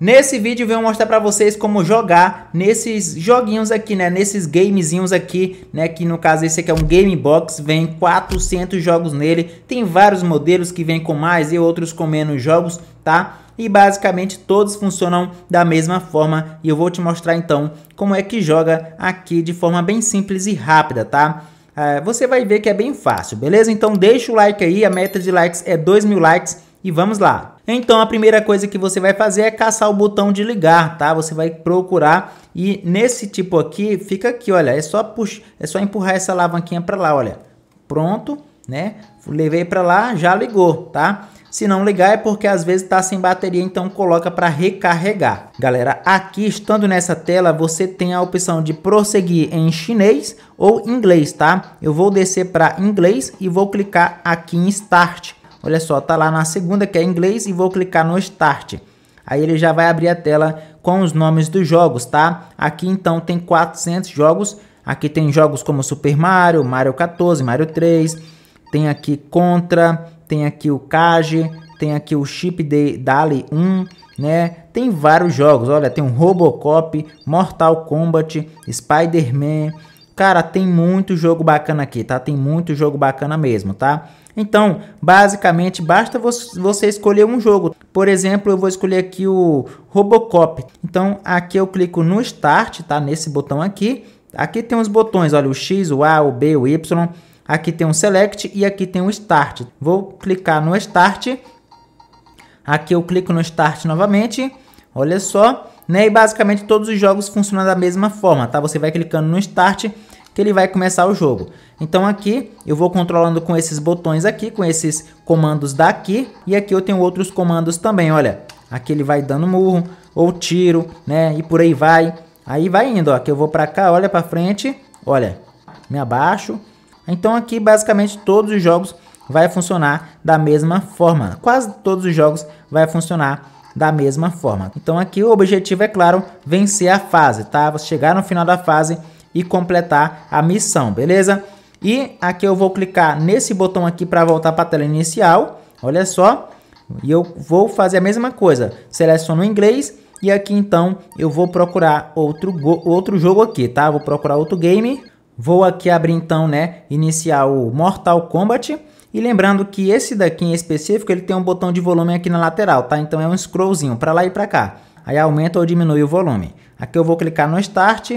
Nesse vídeo eu vou mostrar para vocês como jogar nesses joguinhos aqui, né, nesses gamezinhos aqui, né, que no caso esse aqui é um Game Box, vem 400 jogos nele, tem vários modelos que vêm com mais e outros com menos jogos, tá? E basicamente todos funcionam da mesma forma e eu vou te mostrar então como é que joga aqui de forma bem simples e rápida, tá? É, você vai ver que é bem fácil, beleza? Então deixa o like aí, a meta de likes é 2 mil likes e vamos lá! Então a primeira coisa que você vai fazer é caçar o botão de ligar, tá? Você vai procurar e nesse tipo aqui fica aqui, olha, é só puxar, é só empurrar essa alavanquinha para lá, olha. Pronto, né? Levei para lá, já ligou, tá? Se não ligar é porque às vezes está sem bateria, então coloca para recarregar. Galera, aqui estando nessa tela, você tem a opção de prosseguir em chinês ou inglês, tá? Eu vou descer para inglês e vou clicar aqui em Start. Olha só, tá lá na segunda que é inglês e vou clicar no Start. Aí ele já vai abrir a tela com os nomes dos jogos, tá? Aqui então tem 400 jogos. Aqui tem jogos como Super Mario, Mario 14, Mario 3. Tem aqui Contra, tem aqui o Cage, tem aqui o Chip de Dali 1, né? Tem vários jogos, olha, tem um Robocop, Mortal Kombat, Spider-Man. Cara, tem muito jogo bacana aqui, tá? Tem muito jogo bacana mesmo, tá? Então, basicamente, basta você escolher um jogo. Por exemplo, eu vou escolher aqui o Robocop. Então, aqui eu clico no Start, tá? Nesse botão aqui. Aqui tem os botões, olha, o X, o A, o B, o Y. Aqui tem um Select e aqui tem um Start. Vou clicar no Start. Aqui eu clico no Start novamente. Olha só, né? E basicamente todos os jogos funcionam da mesma forma, tá? Você vai clicando no Start que ele vai começar o jogo. Então aqui eu vou controlando com esses botões aqui, com esses comandos daqui. E aqui eu tenho outros comandos também, olha. Aqui ele vai dando murro ou tiro, né? E por aí vai. Aí vai indo, ó. Aqui eu vou pra cá, olha pra frente. Olha, me abaixo. Então aqui basicamente todos os jogos vai funcionar da mesma forma. Quase todos os jogos vai funcionar da mesma forma. Então aqui o objetivo é claro, vencer a fase, tá? Você chegar no final da fase e completar a missão, beleza? E aqui eu vou clicar nesse botão aqui para voltar para a tela inicial, olha só. E eu vou fazer a mesma coisa, seleciono o inglês e aqui então eu vou procurar outro, outro jogo aqui, tá? Vou procurar outro game, vou aqui abrir então, né, iniciar o Mortal Kombat. E lembrando que esse daqui em específico, ele tem um botão de volume aqui na lateral, tá? Então é um scrollzinho para lá e para cá. Aí aumenta ou diminui o volume. Aqui eu vou clicar no Start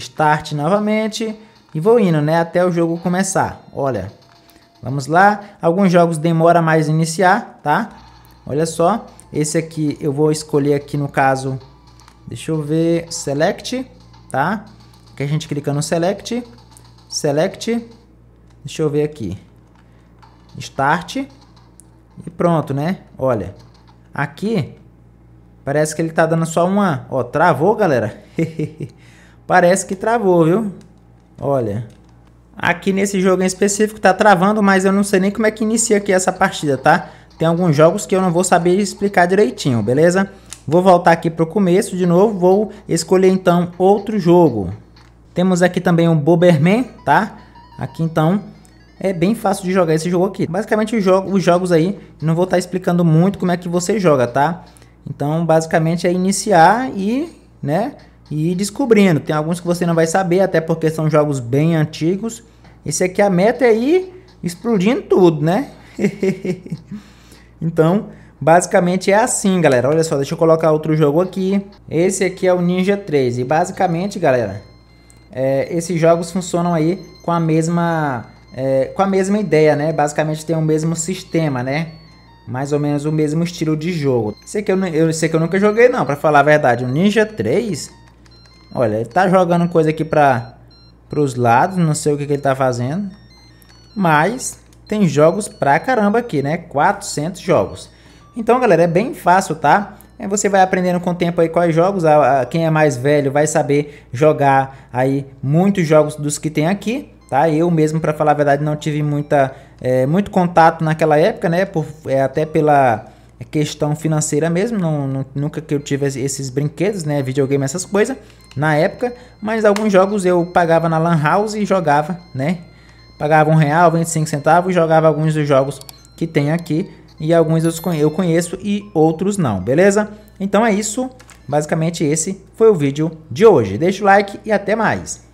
Start novamente e vou indo, né, até o jogo começar. Olha, vamos lá. Alguns jogos demora mais iniciar, tá? Olha só, esse aqui eu vou escolher aqui no caso, deixa eu ver, select, tá? Que a gente clica no select, select, deixa eu ver aqui, start e pronto, né? Olha, aqui parece que ele tá dando só uma, ó, travou, galera. Parece que travou, viu? Olha. Aqui nesse jogo em específico tá travando, mas eu não sei nem como é que inicia aqui essa partida, tá? Tem alguns jogos que eu não vou saber explicar direitinho, beleza? Vou voltar aqui pro começo de novo, vou escolher então outro jogo. Temos aqui também o Boberman, tá? Aqui então é bem fácil de jogar esse jogo aqui. Basicamente os, jogo, os jogos aí, não vou estar tá explicando muito como é que você joga, tá? Então basicamente é iniciar e, né, e ir descobrindo. Tem alguns que você não vai saber, até porque são jogos bem antigos. Esse aqui a meta é ir explodindo tudo, né? então, basicamente é assim, galera. Olha só, deixa eu colocar outro jogo aqui. Esse aqui é o Ninja 3. E basicamente, galera, é, esses jogos funcionam aí com a mesma... É, com a mesma ideia, né? Basicamente tem o mesmo sistema, né? mais ou menos o mesmo estilo de jogo. Esse aqui eu, eu, esse aqui eu nunca joguei não, pra falar a verdade. O Ninja 3 Olha, ele tá jogando coisa aqui para os lados, não sei o que, que ele tá fazendo. Mas tem jogos pra caramba aqui, né? 400 jogos. Então, galera, é bem fácil, tá? É, você vai aprendendo com o tempo aí quais jogos, quem é mais velho vai saber jogar aí muitos jogos dos que tem aqui, tá? Eu mesmo, para falar a verdade, não tive muita, é, muito contato naquela época, né? Por, é, até pela questão financeira mesmo, não, não, nunca que eu tive esses brinquedos, né? Videogame, essas coisas na época, mas alguns jogos eu pagava na Lan House e jogava, né? Pagava um real, 25 centavos e jogava alguns dos jogos que tem aqui. E alguns eu conheço e outros não, beleza? Então é isso. Basicamente esse foi o vídeo de hoje. Deixa o like e até mais.